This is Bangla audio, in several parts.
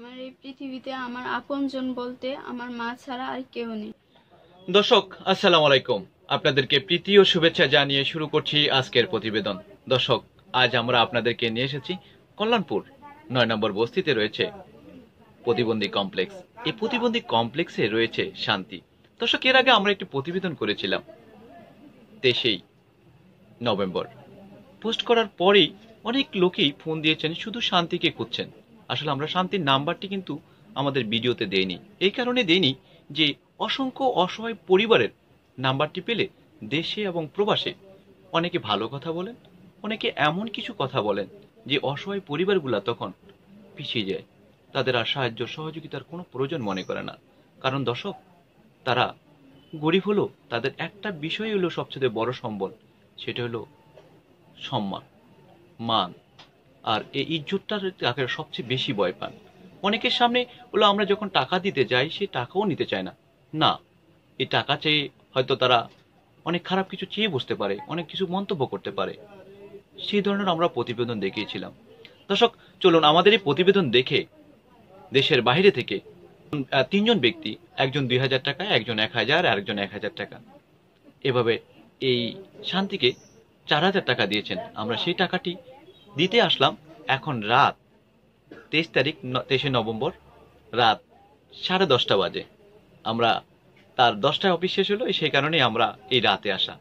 আমার এই পৃথিবীতে আমার আপনজন বলতে আমার মা ছাড়া আর কেউ নেই দর্শক আসসালামু আলাইকুম আপনাদেরকে প্রীতি ও শুভেচ্ছা জানিয়ে শুরু করছি আজকের প্রতিবেদন দর্শক আজ আমরা আপনাদেরকে নিয়ে এসেছি কল্যাণপুর নয় নম্বর বস্তিতে রয়েছে প্রতিবন্ধী কমপ্লেক্স এই প্রতিবন্ধী কমপ্লেক্সে রয়েছে শান্তি দর্শক এর আগে আমরা একটি প্রতিবেদন করেছিলাম তেইশেই নভেম্বর পোস্ট করার পরেই অনেক লোকেই ফোন দিয়েছেন শুধু শান্তিকে খুঁজছেন আসলে আমরা শান্তির নাম্বারটি কিন্তু আমাদের ভিডিওতে দেয়নি এই কারণে দেয়নি যে অসংখ্য অসহায় পরিবারের নাম্বারটি পেলে দেশে এবং প্রবাসে অনেকে ভালো কথা বলেন অনেকে এমন কিছু কথা বলেন যে অসহায় পরিবারগুলো তখন পিছিয়ে যায় তাদের আর সাহায্য সহযোগিতার কোনো প্রয়োজন মনে করে না কারণ দর্শক তারা গরিব হলো তাদের একটা বিষয় হলো সবচেয়ে বড় সম্বল সেটা হলো সম্মান মান আর এই ইজ্জতটা তাকে সবচেয়ে বেশি ভয় পান অনেকের সামনে বলে আমরা যখন টাকা দিতে যাই সে টাকাও নিতে চায় না না এই টাকা চেয়ে হয়তো তারা অনেক খারাপ কিছু চেয়ে বসতে পারে অনেক কিছু মন্তব্য করতে পারে সেই ধরনের আমরা প্রতিবেদন দেখিয়েছিলাম দর্শক চলুন আমাদের এই প্রতিবেদন দেখে দেশের বাইরে থেকে তিনজন ব্যক্তি একজন দুই হাজার টাকা একজন এক হাজার আরেকজন এক হাজার টাকা এভাবে এই শান্তিকে চার হাজার টাকা দিয়েছেন আমরা সেই টাকাটি দিতে আসলাম এখন রাত তেইশ তারিখ তেইশে নভেম্বর রাত সাড়ে দশটা বাজে আমরা তার দশটায় অফিস শেষ হলো সেই কারণেই আমরা এই রাতে আসা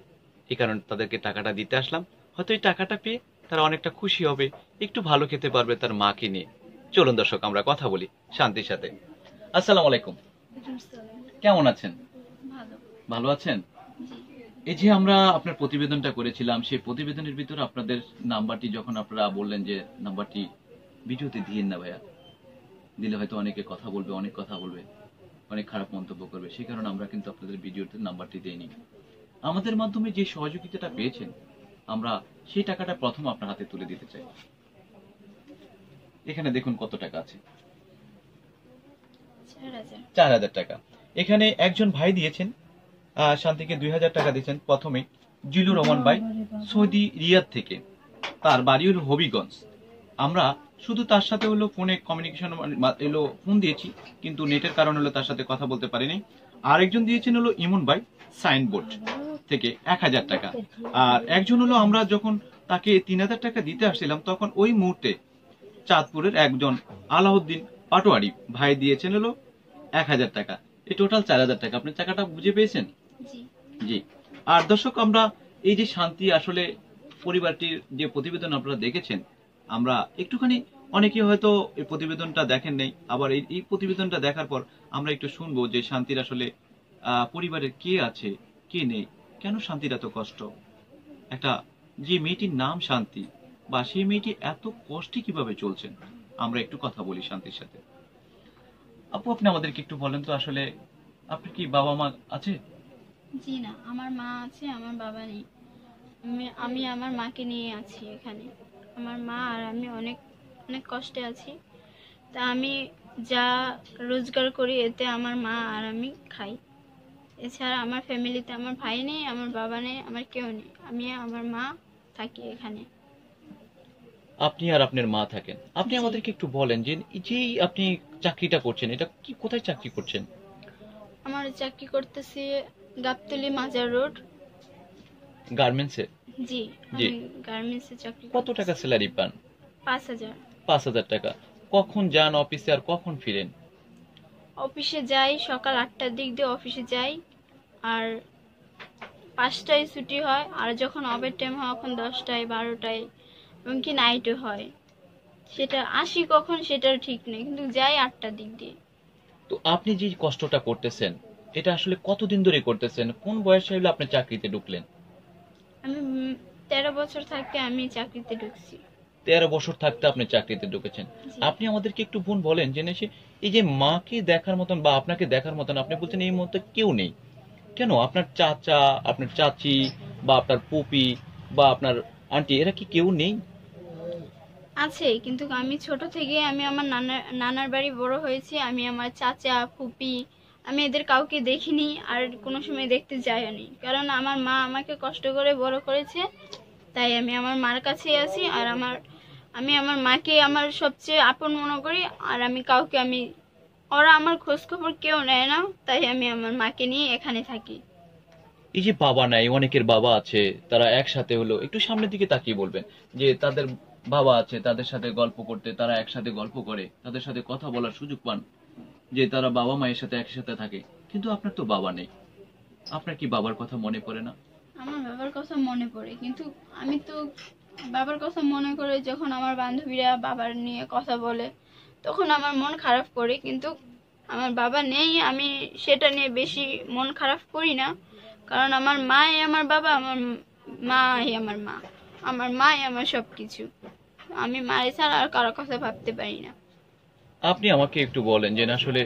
এই কারণে তাদেরকে টাকাটা দিতে আসলাম হয়তো এই টাকাটা পেয়ে তারা অনেকটা খুশি হবে একটু ভালো খেতে পারবে তার মাকে নিয়ে চলুন দর্শক আমরা কথা বলি শান্তির সাথে আসসালামু আলাইকুম কেমন আছেন ভালো আছেন এই যে আমরা আপনার প্রতিবেদনটা করেছিলাম সেই প্রতিবেদনের ভিতরে আপনাদের নাম্বারটি যখন আপনারা বললেন যে নাম্বারটি ভিডিওতে দিয়েন না ভাইয়া দিলে হয়তো অনেকে কথা বলবে অনেক কথা বলবে অনেক খারাপ মন্তব্য করবে সেই কারণে আমরা কিন্তু আপনাদের ভিডিওতে নাম্বারটি দেইনি আমাদের মাধ্যমে যে সহযোগিতাটা পেয়েছেন আমরা সেই টাকাটা প্রথম আপনার হাতে তুলে দিতে চাই এখানে দেখুন কত টাকা আছে চার হাজার টাকা এখানে একজন ভাই দিয়েছেন শান্তিকে দুই হাজার টাকা দিয়েছেন প্রথমে জিলু রহমান ভাই সৌদি রিয়াদ থেকে তার বাড়ি হলো হবিগঞ্জ আমরা শুধু তার সাথে হলো ফোনে কমিউনিকেশন এলো ফোন দিয়েছি কিন্তু নেটের কারণে হলো তার সাথে কথা বলতে পারিনি আরেকজন দিয়েছেন হলো ইমন ভাই সাইনবোর্ড থেকে এক হাজার টাকা আর একজন হলো আমরা যখন তাকে তিন হাজার টাকা দিতে আসছিলাম তখন ওই মুহূর্তে চাঁদপুরের একজন আলাউদ্দিন পাটোয়ারি ভাই দিয়েছেন হলো এক হাজার টাকা এই টোটাল চার হাজার টাকা আপনি টাকাটা বুঝে পেয়েছেন জি আর দর্শক আমরা এই যে শান্তি আসলে পরিবারটির যে প্রতিবেদন আপনারা দেখেছেন আমরা একটুখানি অনেকে হয়তো এই প্রতিবেদনটা দেখেন নাই আবার এই প্রতিবেদনটা দেখার পর আমরা একটু শুনবো যে শান্তির আসলে পরিবারের কে আছে কে নেই কেন শান্তির এত কষ্ট একটা যে মেয়েটির নাম শান্তি বা সেই মেয়েটি এত কষ্টে কিভাবে চলছেন আমরা একটু কথা বলি শান্তির সাথে আপু আপনি আমাদেরকে একটু বলেন তো আসলে আপনি কি বাবা মা আছে জি না আমার মা আছে আমার বাবা নেই আমি আমি আমার মাকে নিয়ে আছি এখানে আমার মা আর আমি অনেক অনেক কষ্টে আছি তা আমি যা রোজগার করি এতে আমার মা আর আমি খাই এছাড়া আমার ফ্যামিলিতে আমার ভাই নেই আমার বাবা নেই আমার কেউ নেই আমি আমার মা থাকি এখানে আপনি আর আপনার মা থাকেন আপনি আমাদেরকে একটু বলেন যে যেই আপনি চাকরিটা করছেন এটা কি কোথায় চাকরি করছেন আমার চাকরি করতেছি গাবতলি মাজার রোড গার্মেন্টসে জি জি গার্মেন্টসে চাকরি কত টাকা স্যালারি পান পাঁচ হাজার পাঁচ হাজার টাকা কখন যান অফিসে আর কখন ফিরেন অফিসে যাই সকাল আটটার দিক দিয়ে অফিসে যাই আর পাঁচটায় ছুটি হয় আর যখন অফের টাইম হয় তখন দশটায় বারোটায় এমনকি নাইটও হয় সেটা আসি কখন সেটার ঠিক নেই কিন্তু যাই আটটার দিক দিয়ে তো আপনি যে কষ্টটা করতেছেন এটা আসলে কতদিন ধরে করতেছেন কোন বয়সে হইলো আপনি চাকরিতে ঢুকলেন আমি তেরো বছর থাকতে আমি চাকরিতে ঢুকছি তেরো বছর থাকতে আপনি চাকরিতে ঢুকেছেন আপনি আমাদেরকে একটু বোন বলেন যে সে এই যে মাকে দেখার মতন বা আপনাকে দেখার মতন আপনি বলছেন এই মুহূর্তে কেউ নেই কেন আপনার চাচা আপনার চাচি বা আপনার পুপি বা আপনার আন্টি এরা কি কেউ নেই আছে কিন্তু আমি ছোট থেকে আমি আমার নানার নানার বাড়ি বড় হয়েছি আমি আমার চাচা ফুপি আমি এদের কাউকে দেখিনি আর কোনো সময় দেখতে যায়নি কারণ আমার মা আমাকে কষ্ট করে বড় করেছে তাই আমি আমার মার কাছে আছি আর আমার আমি আমার মাকে আমার সবচেয়ে আপন মনে করি আর আমি কাউকে আমি ওরা আমার খোঁজখবর কেউ নেয় না তাই আমি আমার মাকে নিয়ে এখানে থাকি এই যে বাবা নাই অনেকের বাবা আছে তারা একসাথে হলো একটু সামনের দিকে তাকিয়ে বলবেন যে তাদের বাবা আছে তাদের সাথে গল্প করতে তারা একসাথে গল্প করে তাদের সাথে কথা বলার সুযোগ পান যে তারা বাবা মায়ের সাথে একসাথে থাকে কিন্তু আপনার তো বাবা নেই আপনার কি বাবার কথা মনে পড়ে না আমার বাবার কথা মনে পড়ে কিন্তু আমি তো বাবার কথা মনে করে যখন আমার বান্ধবীরা বাবার নিয়ে কথা বলে তখন আমার মন খারাপ করে কিন্তু আমার বাবা নেই আমি সেটা নিয়ে বেশি মন খারাপ করি না কারণ আমার মাই আমার বাবা আমার মাই আমার মা আমার মাই আমার সব কিছু আমি মায়ের ছাড়া আর কারো কথা ভাবতে পারি না আপনি আমাকে একটু বলেন যে আসলে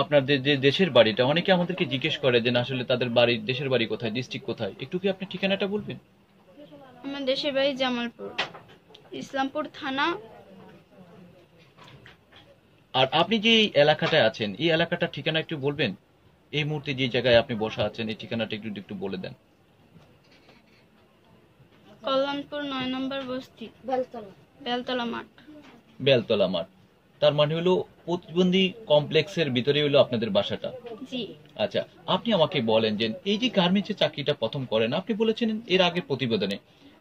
আপনাদের যে দেশের বাড়িটা অনেকে আমাদেরকে জিজ্ঞেস করে যে আসলে তাদের বাড়ির দেশের বাড়ি কোথায় ডিস্ট্রিক্ট কোথায় একটু কি আপনি ঠিকানাটা বলবেন আমার দেশের বাড়ি জামালপুর ইসলামপুর থানা আর আপনি যে এই এলাকাটায় আছেন এই এলাকাটার ঠিকানা একটু বলবেন এই মুহূর্তে যে জায়গায় আপনি বসা আছেন এই ঠিকানাটা একটু একটু বলে দেন কল্যাণপুর নয় নম্বর বস্তি বেলতলা বেলতলা মাঠ বেলতলা মাঠ তার মানে হলো প্রতিবন্ধী কমপ্লেক্সের ভিতরে হলো আপনাদের বাসাটা আচ্ছা আপনি আমাকে বলেন যে এই যে গার্মেন্টসে চাকরিটা প্রথম করেন আপনি বলেছেন এর আগে প্রতিবেদনে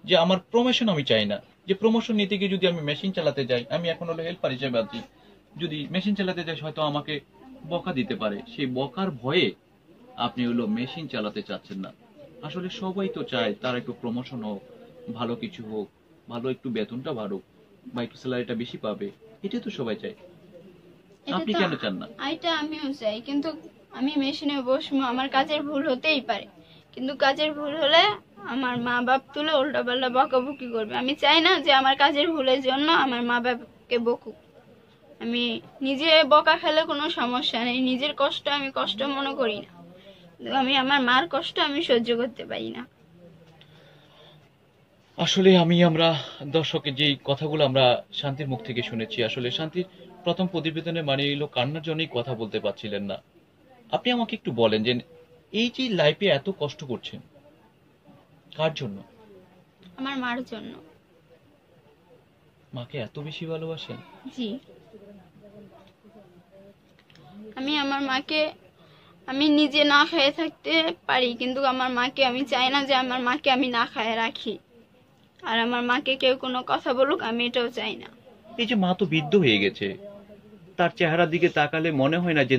যে আমার প্রমোশন আমি চাই না যে প্রমোশন নিতে গিয়ে যদি আমি মেশিন চালাতে যাই আমি এখন হলো হেল্পার হিসেবে আছি যদি মেশিন চালাতে যাই হয়তো আমাকে বকা দিতে পারে সেই বকার ভয়ে আপনি হলো মেশিন চালাতে চাচ্ছেন না আসলে সবাই তো চায় তার একটু প্রমোশন হোক ভালো কিছু হোক ভালো একটু বেতনটা বাড়ুক মাইক্রো স্যালারিটা বেশি পাবে এটা তো সবাই চায় আপনি কেন চান না এটা আমিও চাই কিন্তু আমি মেশিনে বসবো আমার কাজের ভুল হতেই পারে কিন্তু কাজের ভুল হলে আমার মা বাপ তুলে উল্টাপাল্টা বকাবকি করবে আমি চাই না যে আমার কাজের ভুলের জন্য আমার মা বাপকে বকুক আমি নিজে বকা খেলে কোনো সমস্যা নেই নিজের কষ্ট আমি কষ্ট মনে করি না আমি আমার মার কষ্ট আমি সহ্য করতে পারি না আসলে আমি আমরা দর্শকের যেই কথাগুলো আমরা শান্তির মুখ থেকে শুনেছি আসলে শান্তির প্রথম প্রতিবেদনে মানে এলো কান্নার জন্যই কথা বলতে পারছিলেন না আপনি আমাকে একটু বলেন যে এই যে লাইফে এত কষ্ট করছেন কার জন্য আমার মার জন্য মাকে এত বেশি ভালোবাসেন জি আমি আমার মাকে আমি নিজে না খেয়ে থাকতে পারি কিন্তু আমার মাকে আমি চাই না যে আমার মাকে আমি না খায় রাখি আর আমার মাকে কেউ কোনো কথা বলুক আমি এটাও চাই না এই যে মা তো বৃদ্ধ হয়ে গেছে তার চেহারার দিকে তাকালে মনে হয় না যে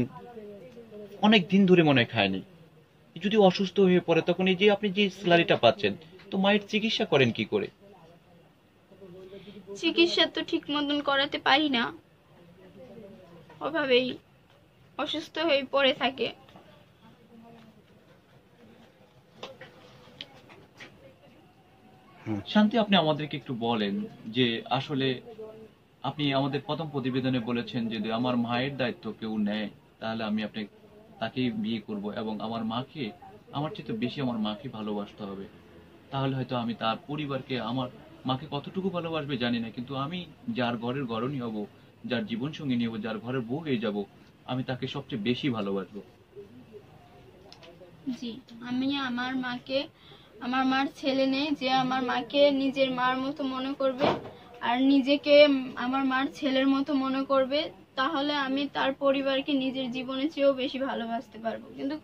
অনেক দিন ধরে মনে খায়নি যদি অসুস্থ হয়ে পড়ে তখন এই যে আপনি যে স্যালারিটা পাচ্ছেন তো মায়ের চিকিৎসা করেন কি করে চিকিৎসা তো ঠিক মতন করাতে পারি না অভাবেই অসুস্থ হয়ে পড়ে থাকে শান্তি আপনি আমাদেরকে একটু বলেন যে আসলে আপনি আমাদের প্রথম প্রতিবেদনে বলেছেন যে আমার মায়ের দায়িত্ব কেউ নেয় তাহলে আমি আপনি তাকে বিয়ে করব এবং আমার মাকে আমার চেয়ে বেশি আমার মাকে ভালোবাসতে হবে তাহলে হয়তো আমি তার পরিবারকে আমার মাকে কতটুকু ভালোবাসবে জানি না কিন্তু আমি যার ঘরের গরণী হব যার জীবন সঙ্গী নিয়ে যার ঘরের বউ হয়ে যাব আমি তাকে সবচেয়ে বেশি ভালোবাসবো জি আমি আমার মাকে আমার মার ছেলে নেই যে আমার মাকে নিজের মার মতো মনে করবে আর নিজেকে আমার মার ছেলের মতো মনে করবে তাহলে আমি তার পরিবারকে নিজের জীবনের চেয়েও বেশি ভালোবাসতে পারবো কিন্তু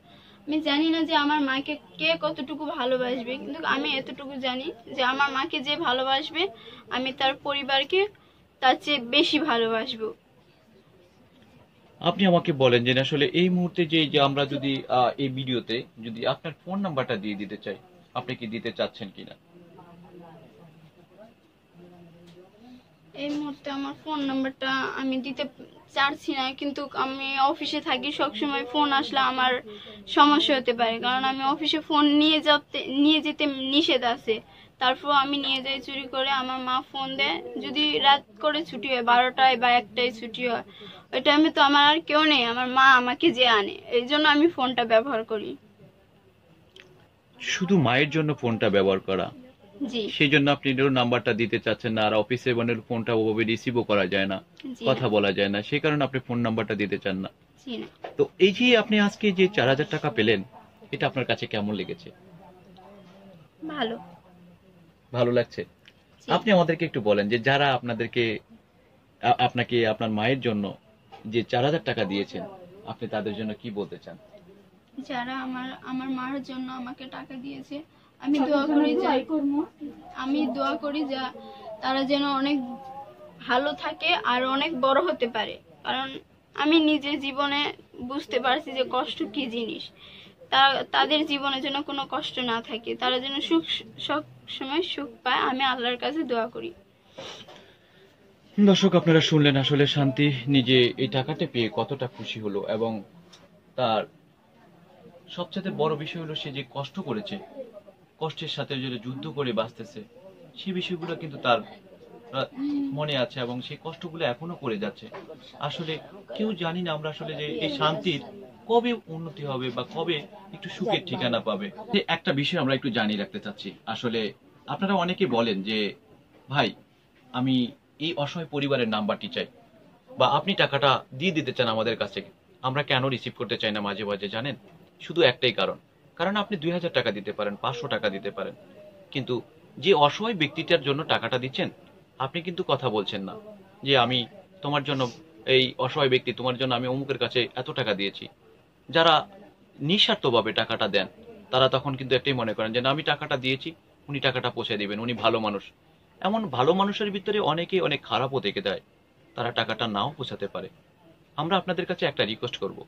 আমি জানি না যে আমার মাকে কে কতটুকু ভালোবাসবে কিন্তু আমি এতটুকু জানি যে আমার মাকে যে ভালোবাসবে আমি তার পরিবারকে তার চেয়ে বেশি ভালোবাসবো আপনি আমাকে বলেন যে আসলে এই মুহূর্তে যে আমরা যদি এই ভিডিওতে যদি আপনার ফোন নাম্বারটা দিয়ে দিতে চাই আপনি কি দিতে চাচ্ছেন কিনা এই মুহূর্তে আমার ফোন নাম্বারটা আমি দিতে চাচ্ছি না কিন্তু আমি অফিসে থাকি সবসময় ফোন আসলে আমার সমস্যা হতে পারে কারণ আমি অফিসে ফোন নিয়ে যেতে নিয়ে যেতে নিষেধ আছে তারপর আমি নিয়ে যাই চুরি করে আমার মা ফোন দেয় যদি রাত করে ছুটি হয় বারোটায় বা একটায় ছুটি হয় ওই টাইমে তো আমার আর কেউ নেই আমার মা আমাকে যে আনে এই জন্য আমি ফোনটা ব্যবহার করি শুধু মায়ের জন্য ফোনটা ব্যবহার করা সেই জন্য আপনি নাম্বারটা দিতে চাচ্ছেন না আর অফিসে মানে ফোনটা ওভাবে রিসিভও করা যায় না কথা বলা যায় না সেই কারণে আপনি ফোন নাম্বারটা দিতে চান না তো এই যে আপনি আজকে যে চার হাজার টাকা পেলেন এটা আপনার কাছে কেমন লেগেছে ভালো ভালো লাগছে আপনি আমাদেরকে একটু বলেন যে যারা আপনাদেরকে আপনাকে আপনার মায়ের জন্য যে চার হাজার টাকা দিয়েছেন আপনি তাদের জন্য কি বলতে চান যারা আমার আমার মার জন্য আমাকে টাকা দিয়েছে আমি দোয়া করি যা আমি দোয়া করি যা তারা যেন অনেক ভালো থাকে আর অনেক বড় হতে পারে কারণ আমি নিজে জীবনে বুঝতে পারছি যে কষ্ট কি জিনিস তাদের জীবনে যেন কোনো কষ্ট না থাকে তারা যেন সুখ সব সময় সুখ পায় আমি আল্লাহর কাছে দোয়া করি দর্শক আপনারা শুনলেন আসলে শান্তি নিজে এই টাকাটা পেয়ে কতটা খুশি হলো এবং তার সবচেয়ে বড় বিষয় হলো সে যে কষ্ট করেছে কষ্টের সাথে যে যুদ্ধ করে বাঁচতেছে সে বিষয়গুলো কিন্তু তার মনে আছে এবং সেই কষ্টগুলো এখনো করে যাচ্ছে আসলে কেউ জানি না আমরা আসলে যে এই শান্তির কবে উন্নতি হবে বা কবে একটু সুখের ঠিকানা পাবে একটা বিষয় আমরা একটু জানিয়ে রাখতে চাচ্ছি আসলে আপনারা অনেকে বলেন যে ভাই আমি এই অসহায় পরিবারের নাম্বারটি চাই বা আপনি টাকাটা দিয়ে দিতে চান আমাদের কাছে আমরা কেন রিসিভ করতে চাই না মাঝে মাঝে জানেন শুধু একটাই কারণ কারণ আপনি দুই হাজার টাকা দিতে পারেন পাঁচশো টাকা দিতে পারেন কিন্তু যে অসহায় ব্যক্তিটার জন্য টাকাটা দিচ্ছেন আপনি কিন্তু কথা বলছেন না যে আমি তোমার জন্য এই অসহায় ব্যক্তি তোমার জন্য আমি অমুকের কাছে এত টাকা দিয়েছি যারা নিঃস্বার্থভাবে টাকাটা দেন তারা তখন কিন্তু একটাই মনে করেন যে না আমি টাকাটা দিয়েছি উনি টাকাটা পৌঁছে দিবেন উনি ভালো মানুষ এমন ভালো মানুষের ভিতরে অনেকেই অনেক খারাপও থেকে দেয় তারা টাকাটা নাও পৌঁছাতে পারে আমরা আপনাদের কাছে একটা রিকোয়েস্ট করবো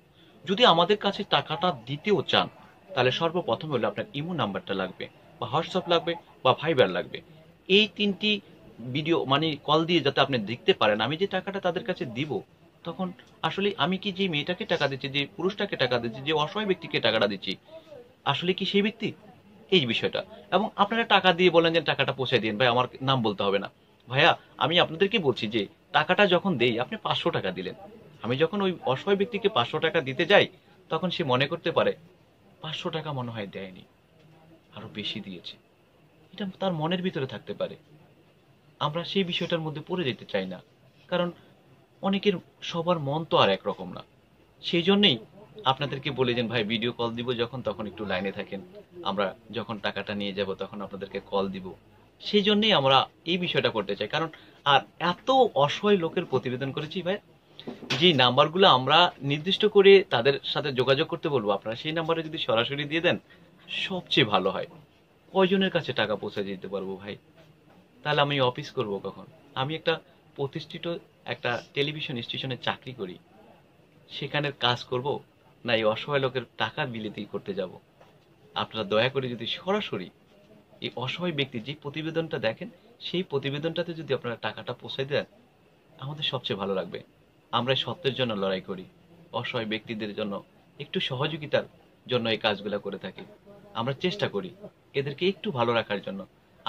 যদি আমাদের কাছে টাকাটা দিতেও চান তাহলে সর্বপ্রথম হলো আপনার ইমো নাম্বারটা লাগবে বা হোয়াটসঅ্যাপ লাগবে বা ভাইবার লাগবে এই তিনটি ভিডিও মানে কল দিয়ে যাতে আপনি দেখতে পারেন আমি যে টাকাটা তাদের কাছে দিব তখন আসলে আমি কি যে মেয়েটাকে টাকা দিচ্ছি যে পুরুষটাকে টাকা দিচ্ছি যে অসহায় ব্যক্তিকে টাকাটা দিচ্ছি আসলে কি সেই ব্যক্তি এই বিষয়টা এবং আপনারা টাকা দিয়ে বলেন যে টাকাটা পৌঁছে দিন ভাই আমার নাম বলতে হবে না ভাইয়া আমি আপনাদেরকে বলছি যে টাকাটা যখন দেই আপনি পাঁচশো টাকা দিলেন আমি যখন ওই অসহায় ব্যক্তিকে পাঁচশো টাকা দিতে যাই তখন সে মনে করতে পারে পাঁচশো টাকা মনে হয় দেয়নি আরো বেশি দিয়েছে এটা তার মনের ভিতরে থাকতে পারে আমরা সেই বিষয়টার মধ্যে পড়ে যেতে চাই না কারণ অনেকের সবার মন তো আর একরকম না সেই জন্যেই আপনাদেরকে বলে যেন ভাই ভিডিও কল দিব যখন তখন একটু লাইনে থাকেন আমরা যখন টাকাটা নিয়ে যাব তখন আপনাদেরকে কল দিব সেই জন্যেই আমরা এই বিষয়টা করতে চাই কারণ আর এত অসহায় লোকের প্রতিবেদন করেছি ভাই যে নাম্বারগুলো আমরা নির্দিষ্ট করে তাদের সাথে যোগাযোগ করতে বলবো আপনারা সেই নাম্বারে যদি সরাসরি দিয়ে দেন সবচেয়ে ভালো হয় কয়জনের কাছে টাকা পৌঁছে দিতে পারবো ভাই তাহলে আমি অফিস করব কখন আমি একটা প্রতিষ্ঠিত একটা টেলিভিশন স্টেশনে চাকরি করি সেখানের কাজ করব না এই অসহায় লোকের টাকা বিলিতি করতে যাব আপনারা দয়া করে যদি সরাসরি এই অসহায় ব্যক্তি যে প্রতিবেদনটা দেখেন সেই প্রতিবেদনটাতে যদি আপনারা টাকাটা পৌঁছে দেন আমাদের সবচেয়ে ভালো লাগবে আমরা সত্যের জন্য লড়াই করি অসহায় ব্যক্তিদের জন্য একটু সহযোগিতার জন্য এই কাজগুলো করে থাকি আমরা চেষ্টা করি এদেরকে একটু ভালো রাখার জন্য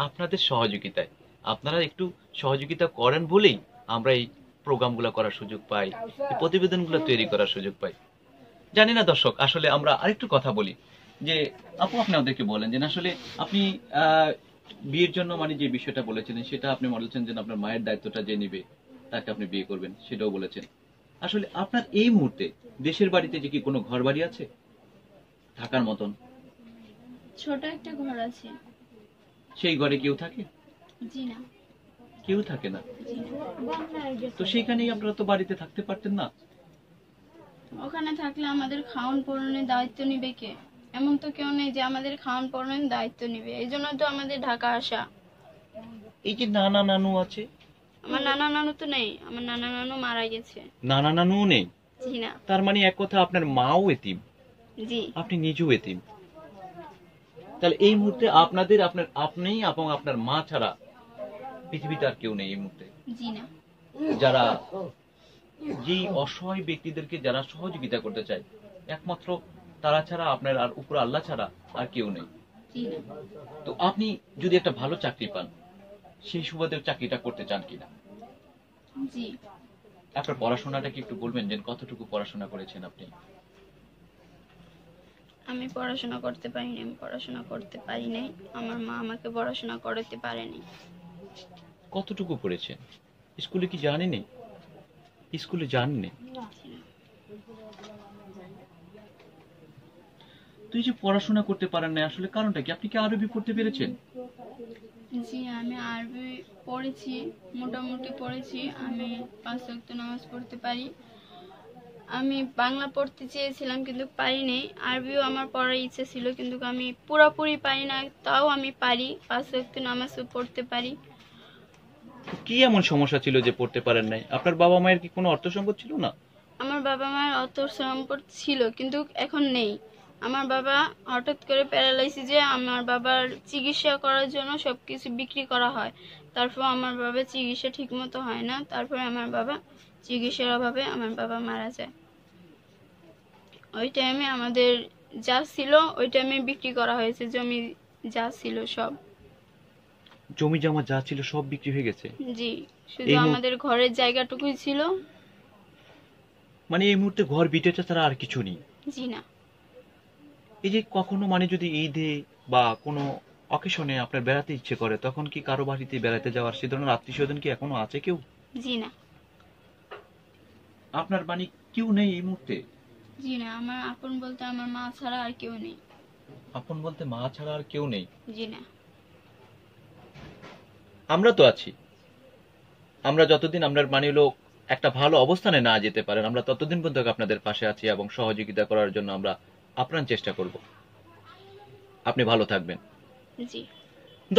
আপনাদের সহযোগিতায় আপনারা একটু সহযোগিতা করেন বলেই আমরা এই প্রোগ্রামগুলো করার সুযোগ পাই এই প্রতিবেদনগুলো তৈরি করার সুযোগ পাই জানি না দর্শক আসলে আমরা আরেকটু কথা বলি যে আপু আপনি আমাদেরকে বলেন যে আসলে আপনি বিয়ের জন্য মানে যে বিষয়টা বলেছিলেন সেটা আপনি বলেছেন যে আপনার মায়ের দায়িত্বটা যে নিবে তাকে আপনি বিয়ে করবেন সেটাও বলেছেন আসলে আপনার এই মুহূর্তে দেশের বাড়িতে যে কি কোনো ঘর বাড়ি আছে থাকার মতন ছোট একটা ঘর আছে সেই ঘরে কেউ থাকে জি না কেউ থাকে না তো সেখানেই আপনারা তো বাড়িতে থাকতে পারতেন না ওখানে থাকলে আমাদের খাওন পরনের দায়িত্ব নিবে কে এমন তো কেউ নেই যে আমাদের খাওন পরনের দায়িত্ব নিবে এই জন্য তো আমাদের ঢাকা আসা এই যে নানা নানু আছে আমার নানা নানু তো নেই আমার নানা নানু মারা গেছে নানা নানু নেই তার মানে এক কথা আপনার মাও এতিম জি আপনি নিজেও এতিম তাহলে এই মুহূর্তে আপনাদের আপনার আপনি এবং আপনার মা ছাড়া পৃথিবীতে আর কেউ নেই এই মুহূর্তে যারা যেই অসহায় ব্যক্তিদেরকে যারা সহযোগিতা করতে চায় একমাত্র তারা ছাড়া আপনার আর উপর আল্লাহ ছাড়া আর কেউ নেই তো আপনি যদি একটা ভালো চাকরি পান সেই সুবাদেও চাকরিটা করতে চান কিনা জি আপনার পড়াশোনাটা কি একটু বলবেন যে কতটুকু পড়াশোনা করেছেন আপনি আমি পড়াশোনা করতে পারিনি আমি পড়াশোনা করতে পারি নাই আমার মা আমাকে পড়াশোনা করাতে পারেনি কতটুকু পড়েছেন স্কুলে কি জানেনি স্কুলে জাননি তুই যে পড়াশোনা করতে পারেন না আসলে কারণটা কি আপনি কি আরবি পড়তে পেরেছেন জি আমি আরবি পড়েছি মোটামুটি পড়েছি আমি পাঁচ ওয়াক্ত নামাজ পড়তে পারি আমি বাংলা পড়তে চেয়েছিলাম কিন্তু পারিনি আরবিও আমার পড়ার ইচ্ছে ছিল কিন্তু আমি পুরোপুরি পারি না তাও আমি পারি পাঁচ রক্ত নামাজও পড়তে পারি কি এমন সমস্যা ছিল যে পড়তে পারেন নাই আপনার বাবা মায়ের কি কোনো অর্থ সম্পদ ছিল না আমার বাবা মায়ের অর্থ সম্পদ ছিল কিন্তু এখন নেই আমার বাবা হঠাৎ করে প্যারালাইসিসে আমার বাবার চিকিৎসা করার জন্য সব কিছু বিক্রি করা হয় তারপর আমার বাবা চিকিৎসা ঠিকমতো হয় না তারপরে আমার বাবা চিকিৎসার অভাবে আমার বাবা মারা যায় ওই টাইমে আমাদের যা ছিল ওই টাইমে বিক্রি করা হয়েছে জমি যা ছিল সব জমি জমা যা ছিল সব বিক্রি হয়ে গেছে জি শুধু আমাদের ঘরের জায়গাটুকুই ছিল মানে এই মুহূর্তে ঘর বিটেটা ছাড়া আর কিছু নেই জি না এই যে কখনো মানে যদি ঈদে বা কোনো অকেশনে আপনার বেড়াতে ইচ্ছে করে তখন কি কারো বাড়িতে বেড়াতে যাওয়ার সে ধরনের আত্মীয় স্বজন কি এখনো আছে কেউ জি না আপনার বাণী কেউ নেই এই মুহূর্তে জি না আমার আপন বলতে আমার মা ছাড়া আর কেউ নেই আপন বলতে মা ছাড়া আর কেউ নেই জি না আমরা তো আছি আমরা যতদিন আপনার মানি লোক একটা ভালো অবস্থানে না যেতে পারেন আমরা ততদিন পর্যন্ত আপনাদের পাশে আছি এবং সহযোগিতা করার জন্য আমরা আপ্রাণ চেষ্টা করব আপনি ভালো থাকবেন জি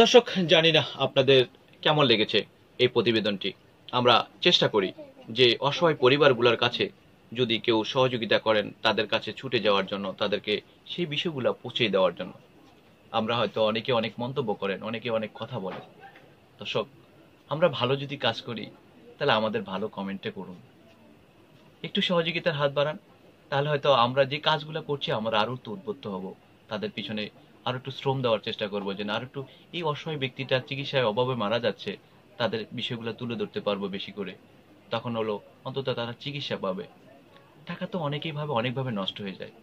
দর্শক জানি না আপনাদের কেমন লেগেছে এই প্রতিবেদনটি আমরা চেষ্টা করি যে অসহায় পরিবারগুলোর কাছে যদি কেউ সহযোগিতা করেন তাদের কাছে ছুটে যাওয়ার জন্য তাদেরকে সেই বিষয়গুলো পৌঁছে দেওয়ার জন্য আমরা হয়তো অনেকে অনেক মন্তব্য করেন অনেকে অনেক কথা বলেন দর্শক আমরা ভালো যদি কাজ করি তাহলে আমাদের ভালো কমেন্টে করুন একটু সহযোগিতার হাত বাড়ান তাহলে হয়তো আমরা যে কাজগুলো করছি আমরা আরও একটু উদ্বুদ্ধ হব তাদের পিছনে আরো একটু শ্রম দেওয়ার চেষ্টা করবো যে না আর একটু এই অসহায় ব্যক্তিটা চিকিৎসায় অভাবে মারা যাচ্ছে তাদের বিষয়গুলো তুলে ধরতে পারবো বেশি করে তখন হলো অন্তত তারা চিকিৎসা পাবে টাকা তো অনেকেইভাবে অনেকভাবে নষ্ট হয়ে যায়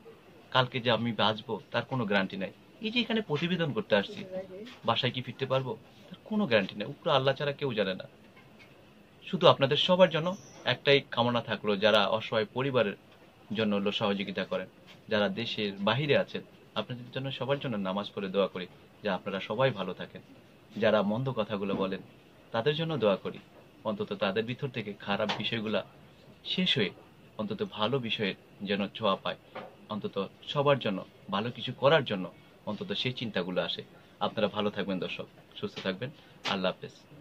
কালকে যে আমি বাঁচবো তার কোনো গ্যারান্টি নাই এই যে এখানে প্রতিবেদন করতে আসছি বাসায় কি ফিরতে পারবো তার কোনো গ্যারান্টি নাই উপরে আল্লাহ ছাড়া কেউ জানে না শুধু আপনাদের সবার জন্য একটাই কামনা থাকলো যারা অসহায় পরিবারের জন্য হলো সহযোগিতা করেন যারা দেশের বাহিরে আছেন আপনাদের জন্য সবার জন্য নামাজ পড়ে দোয়া করি যে আপনারা সবাই ভালো থাকেন যারা মন্দ কথাগুলো বলেন তাদের জন্য দোয়া করি অন্তত তাদের ভিতর থেকে খারাপ বিষয়গুলো শেষ হয়ে অন্তত ভালো বিষয়ের যেন ছোঁয়া পায় অন্তত সবার জন্য ভালো কিছু করার জন্য অন্তত সেই চিন্তাগুলো আসে আপনারা ভালো থাকবেন দর্শক সুস্থ থাকবেন আল্লাহ হাফেজ